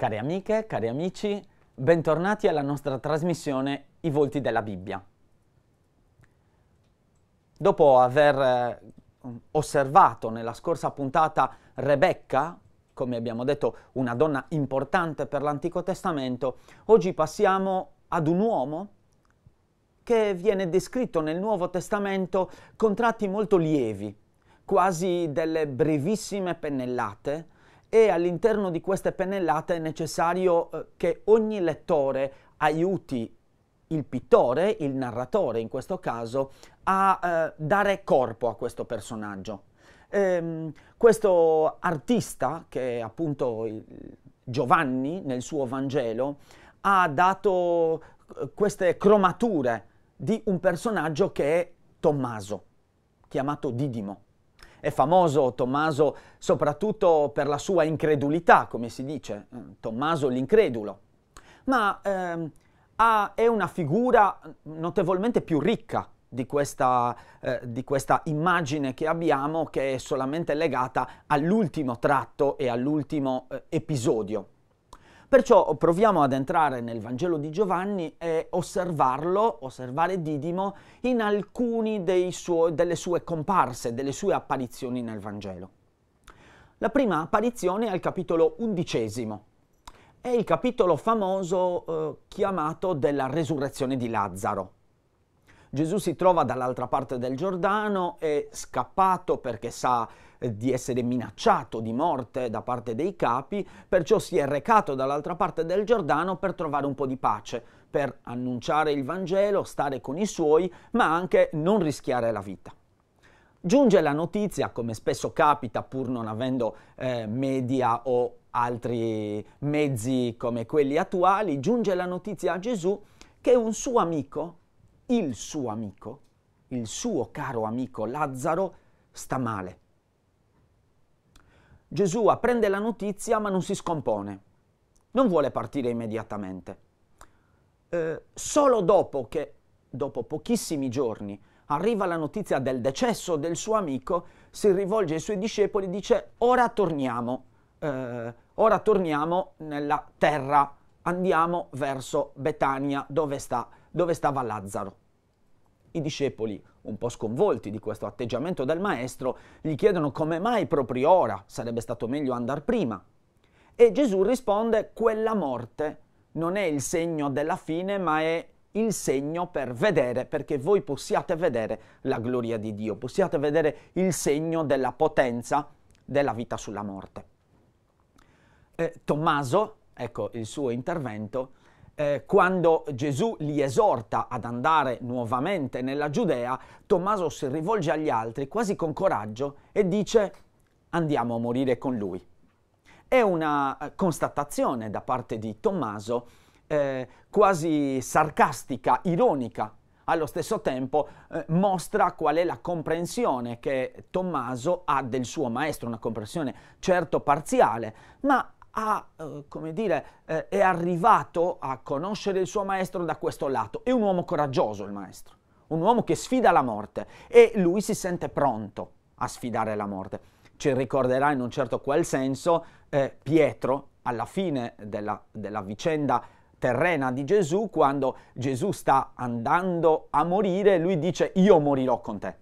Cari amiche, cari amici, bentornati alla nostra trasmissione I volti della Bibbia. Dopo aver eh, osservato nella scorsa puntata Rebecca, come abbiamo detto, una donna importante per l'Antico Testamento, oggi passiamo ad un uomo che viene descritto nel Nuovo Testamento con tratti molto lievi, quasi delle brevissime pennellate, e all'interno di queste pennellate è necessario eh, che ogni lettore aiuti il pittore, il narratore in questo caso, a eh, dare corpo a questo personaggio. Ehm, questo artista, che è appunto Giovanni nel suo Vangelo, ha dato eh, queste cromature di un personaggio che è Tommaso, chiamato Didimo. È famoso Tommaso soprattutto per la sua incredulità, come si dice, eh, Tommaso l'incredulo. Ma ehm, ha, è una figura notevolmente più ricca di questa, eh, di questa, immagine che abbiamo che è solamente legata all'ultimo tratto e all'ultimo eh, episodio. Perciò proviamo ad entrare nel Vangelo di Giovanni e osservarlo, osservare Didimo in alcune delle sue comparse, delle sue apparizioni nel Vangelo. La prima apparizione è al capitolo undicesimo, è il capitolo famoso eh, chiamato della resurrezione di Lazzaro. Gesù si trova dall'altra parte del Giordano, è scappato perché sa eh, di essere minacciato di morte da parte dei capi, perciò si è recato dall'altra parte del Giordano per trovare un po' di pace, per annunciare il Vangelo, stare con i suoi, ma anche non rischiare la vita. Giunge la notizia, come spesso capita pur non avendo eh, media o altri mezzi come quelli attuali, giunge la notizia a Gesù che un suo amico, il suo amico, il suo caro amico Lazzaro, sta male. Gesù apprende la notizia ma non si scompone, non vuole partire immediatamente. Eh, solo dopo che, dopo pochissimi giorni, arriva la notizia del decesso del suo amico, si rivolge ai suoi discepoli e dice ora torniamo, eh, ora torniamo nella terra, andiamo verso Betania dove sta Gesù dove stava Lazzaro. I discepoli, un po' sconvolti di questo atteggiamento del maestro, gli chiedono come mai proprio ora sarebbe stato meglio andare prima. E Gesù risponde quella morte non è il segno della fine, ma è il segno per vedere, perché voi possiate vedere la gloria di Dio, possiate vedere il segno della potenza della vita sulla morte. Eh, Tommaso, ecco il suo intervento, eh, quando Gesù li esorta ad andare nuovamente nella Giudea, Tommaso si rivolge agli altri quasi con coraggio e dice andiamo a morire con lui. È una eh, constatazione da parte di Tommaso eh, quasi sarcastica, ironica, allo stesso tempo eh, mostra qual è la comprensione che Tommaso ha del suo maestro, una comprensione certo parziale, ma ha, eh, come dire, eh, è arrivato a conoscere il suo maestro da questo lato. È un uomo coraggioso il maestro, un uomo che sfida la morte e lui si sente pronto a sfidare la morte. Ci ricorderà in un certo qual senso eh, Pietro alla fine della, della vicenda terrena di Gesù, quando Gesù sta andando a morire, lui dice io morirò con te.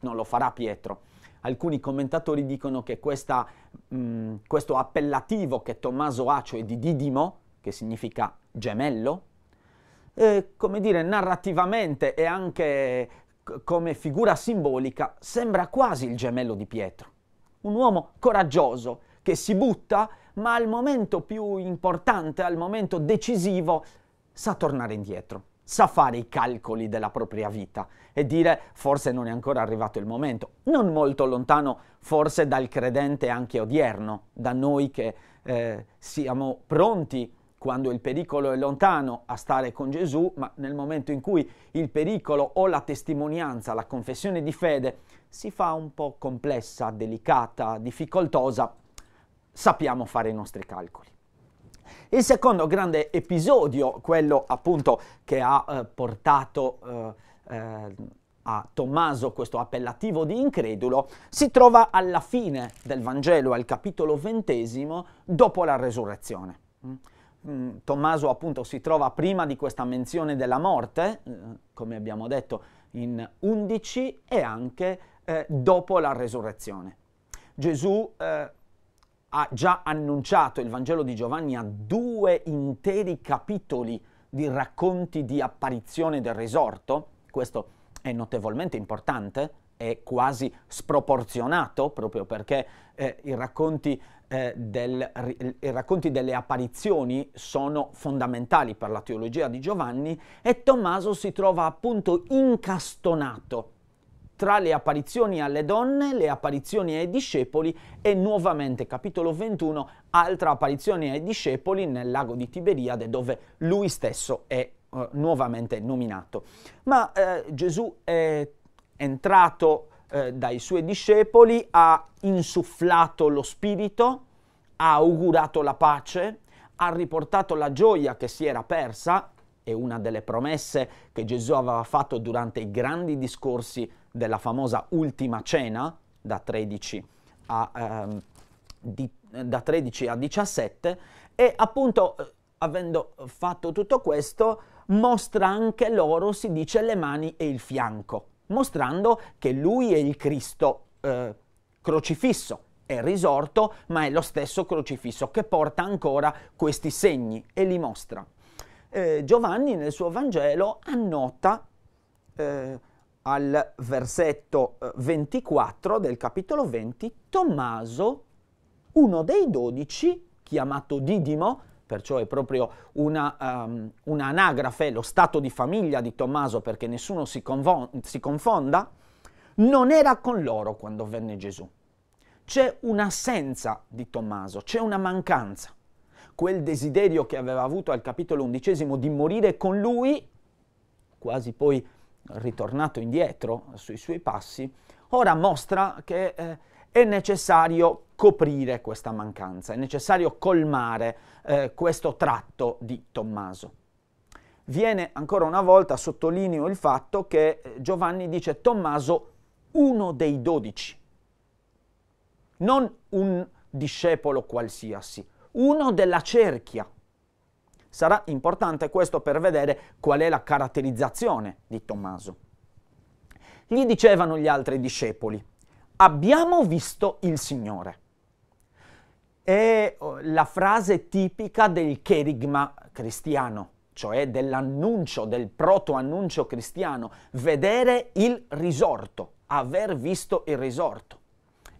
Non lo farà Pietro, alcuni commentatori dicono che questa, mh, mm, questo appellativo che Tommaso ha, cioè di Didimo, che significa gemello, eh, come dire, narrativamente e anche come figura simbolica, sembra quasi il gemello di Pietro. Un uomo coraggioso che si butta, ma al momento più importante, al momento decisivo, sa tornare indietro sa fare i calcoli della propria vita e dire forse non è ancora arrivato il momento, non molto lontano forse dal credente anche odierno, da noi che eh, siamo pronti quando il pericolo è lontano a stare con Gesù, ma nel momento in cui il pericolo o la testimonianza, la confessione di fede si fa un po' complessa, delicata, difficoltosa, sappiamo fare i nostri calcoli. Il secondo grande episodio, quello appunto che ha eh, portato eh, eh, a Tommaso questo appellativo di incredulo, si trova alla fine del Vangelo, al capitolo ventesimo, dopo la resurrezione. Mm? Mm, Tommaso appunto si trova prima di questa menzione della morte, eh, come abbiamo detto in 11, e anche eh, dopo la resurrezione. Gesù eh, ha già annunciato il Vangelo di Giovanni a due interi capitoli di racconti di apparizione del risorto, questo è notevolmente importante, è quasi sproporzionato proprio perché eh, i, racconti, eh, del, i racconti delle apparizioni sono fondamentali per la teologia di Giovanni e Tommaso si trova appunto incastonato tra le apparizioni alle donne, le apparizioni ai discepoli e nuovamente capitolo 21, altra apparizione ai discepoli nel lago di Tiberiade dove lui stesso è eh, nuovamente nominato. Ma eh, Gesù è entrato eh, dai suoi discepoli, ha insufflato lo spirito, ha augurato la pace, ha riportato la gioia che si era persa è una delle promesse che Gesù aveva fatto durante i grandi discorsi della famosa ultima cena da 13 a, ehm, di, da 13 a 17 e appunto eh, avendo fatto tutto questo mostra anche loro, si dice, le mani e il fianco, mostrando che lui è il Cristo eh, crocifisso, è risorto, ma è lo stesso crocifisso che porta ancora questi segni e li mostra. Eh, Giovanni nel suo Vangelo annota eh, al versetto 24 eh, del capitolo 20, Tommaso, uno dei dodici, chiamato Didimo, perciò è proprio una, um, ehm, un'anagrafe, lo stato di famiglia di Tommaso perché nessuno si, convo- si confonda, non era con loro quando venne Gesù. C'è un'assenza di Tommaso, c'è una mancanza. Quel desiderio che aveva avuto al capitolo undicesimo di morire con lui, quasi poi ritornato indietro sui suoi passi, ora mostra che eh, è necessario coprire questa mancanza, è necessario colmare eh, questo tratto di Tommaso. Viene ancora una volta, sottolineo il fatto che eh, Giovanni dice Tommaso uno dei dodici, non un discepolo qualsiasi, uno della cerchia, Sarà importante questo per vedere qual è la caratterizzazione di Tommaso. Gli dicevano gli altri discepoli, abbiamo visto il Signore. È oh, la frase tipica del cherigma cristiano, cioè dell'annuncio, del proto-annuncio cristiano, vedere il risorto, aver visto il risorto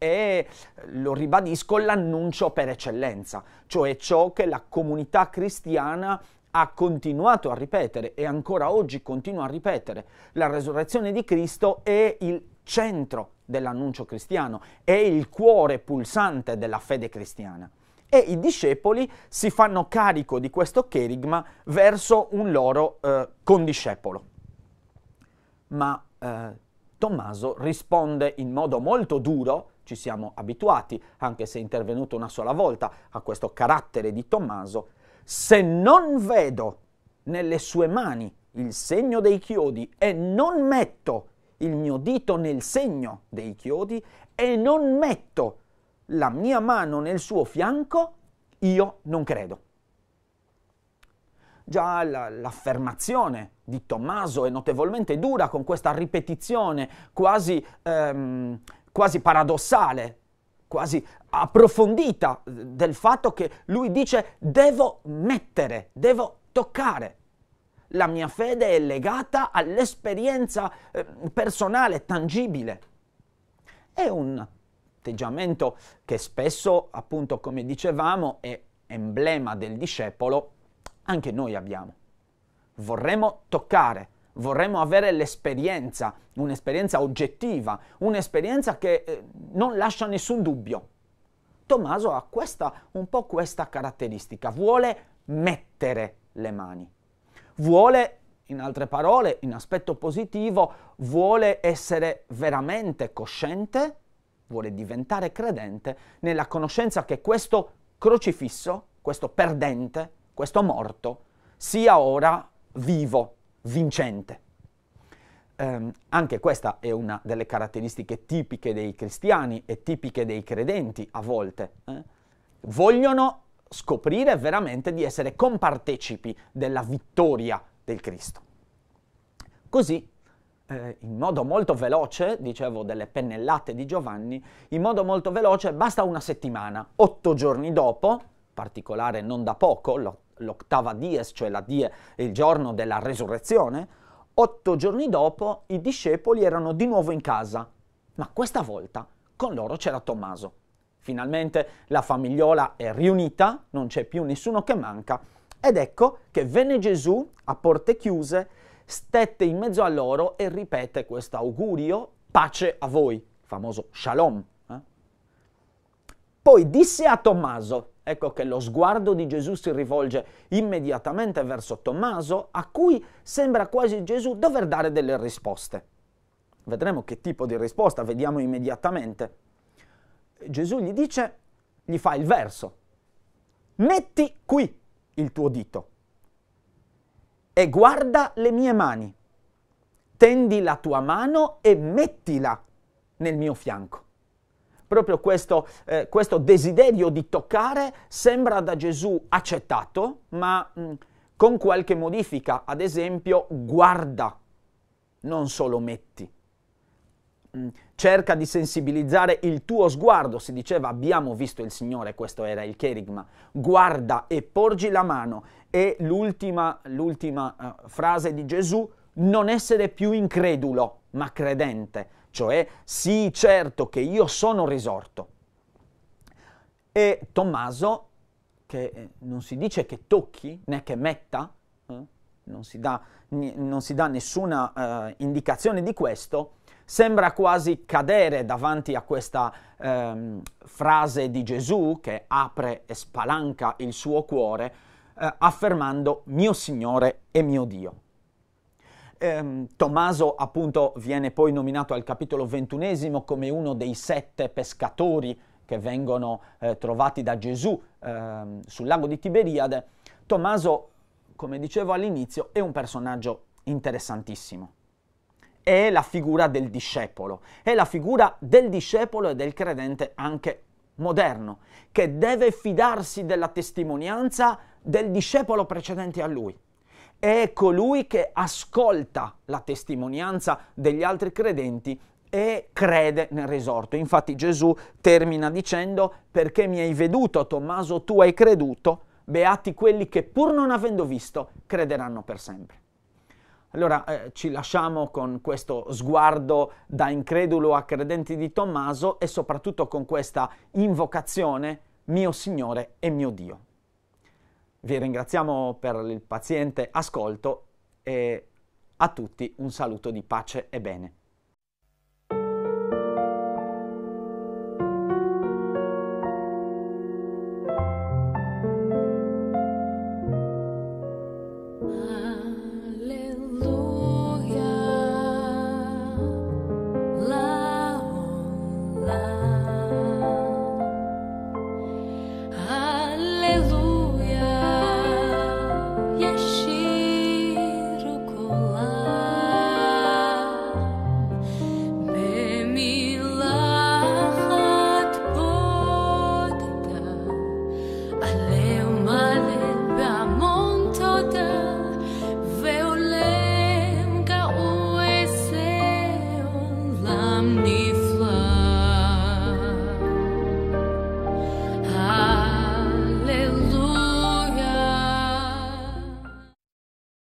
è, lo ribadisco, l'annuncio per eccellenza, cioè ciò che la comunità cristiana ha continuato a ripetere e ancora oggi continua a ripetere. La resurrezione di Cristo è il centro dell'annuncio cristiano, è il cuore pulsante della fede cristiana. E i discepoli si fanno carico di questo cherigma verso un loro eh, condiscepolo. Ma eh, Tommaso risponde in modo molto duro ci siamo abituati, anche se è intervenuto una sola volta, a questo carattere di Tommaso, se non vedo nelle sue mani il segno dei chiodi e non metto il mio dito nel segno dei chiodi e non metto la mia mano nel suo fianco, io non credo. Già la, l'affermazione di Tommaso è notevolmente dura con questa ripetizione quasi ehm, quasi paradossale, quasi approfondita del fatto che lui dice devo mettere, devo toccare. La mia fede è legata all'esperienza eh, personale, tangibile. È un atteggiamento che spesso, appunto, come dicevamo, è emblema del discepolo, anche noi abbiamo. Vorremmo toccare, vorremmo avere l'esperienza, un'esperienza oggettiva, un'esperienza che eh, non lascia nessun dubbio. Tommaso ha questa, un po' questa caratteristica, vuole mettere le mani, vuole, in altre parole, in aspetto positivo, vuole essere veramente cosciente, vuole diventare credente nella conoscenza che questo crocifisso, questo perdente, questo morto, sia ora vivo vincente. Um, anche questa è una delle caratteristiche tipiche dei cristiani e tipiche dei credenti a volte. Eh? Vogliono scoprire veramente di essere compartecipi della vittoria del Cristo. Così, eh, in modo molto veloce, dicevo delle pennellate di Giovanni, in modo molto veloce basta una settimana, otto giorni dopo, particolare non da poco, lo, l'ottava dies, cioè la die, il giorno della resurrezione, otto giorni dopo i discepoli erano di nuovo in casa, ma questa volta con loro c'era Tommaso. Finalmente la famigliola è riunita, non c'è più nessuno che manca, ed ecco che venne Gesù a porte chiuse, stette in mezzo a loro e ripete questo augurio, pace a voi, famoso shalom. Eh? Poi disse a Tommaso, Ecco che lo sguardo di Gesù si rivolge immediatamente verso Tommaso, a cui sembra quasi Gesù dover dare delle risposte. Vedremo che tipo di risposta, vediamo immediatamente. Gesù gli dice, gli fa il verso, metti qui il tuo dito e guarda le mie mani, tendi la tua mano e mettila nel mio fianco proprio questo, eh, questo desiderio di toccare sembra da Gesù accettato, ma mh, mm, con qualche modifica, ad esempio guarda, non solo metti. Mm, cerca di sensibilizzare il tuo sguardo, si diceva abbiamo visto il Signore, questo era il cherigma, guarda e porgi la mano. E l'ultima, l'ultima eh, frase di Gesù, non essere più incredulo, ma credente cioè sì certo che io sono risorto. E Tommaso, che eh, non si dice che tocchi né che metta, eh? non, si dà, non, si dà, nessuna eh, indicazione di questo, sembra quasi cadere davanti a questa ehm, frase di Gesù che apre e spalanca il suo cuore, eh, affermando mio Signore e mio Dio. Ehm, Tommaso appunto viene poi nominato al capitolo ventunesimo come uno dei sette pescatori che vengono eh, trovati da Gesù ehm, sul lago di Tiberiade. Tommaso, come dicevo all'inizio, è un personaggio interessantissimo è la figura del discepolo, è la figura del discepolo e del credente anche moderno, che deve fidarsi della testimonianza del discepolo precedente a lui è colui che ascolta la testimonianza degli altri credenti e crede nel risorto. Infatti Gesù termina dicendo perché mi hai veduto Tommaso, tu hai creduto, beati quelli che pur non avendo visto crederanno per sempre. Allora eh, ci lasciamo con questo sguardo da incredulo a credenti di Tommaso e soprattutto con questa invocazione mio Signore e mio Dio. Vi ringraziamo per il paziente ascolto e a tutti un saluto di pace e bene.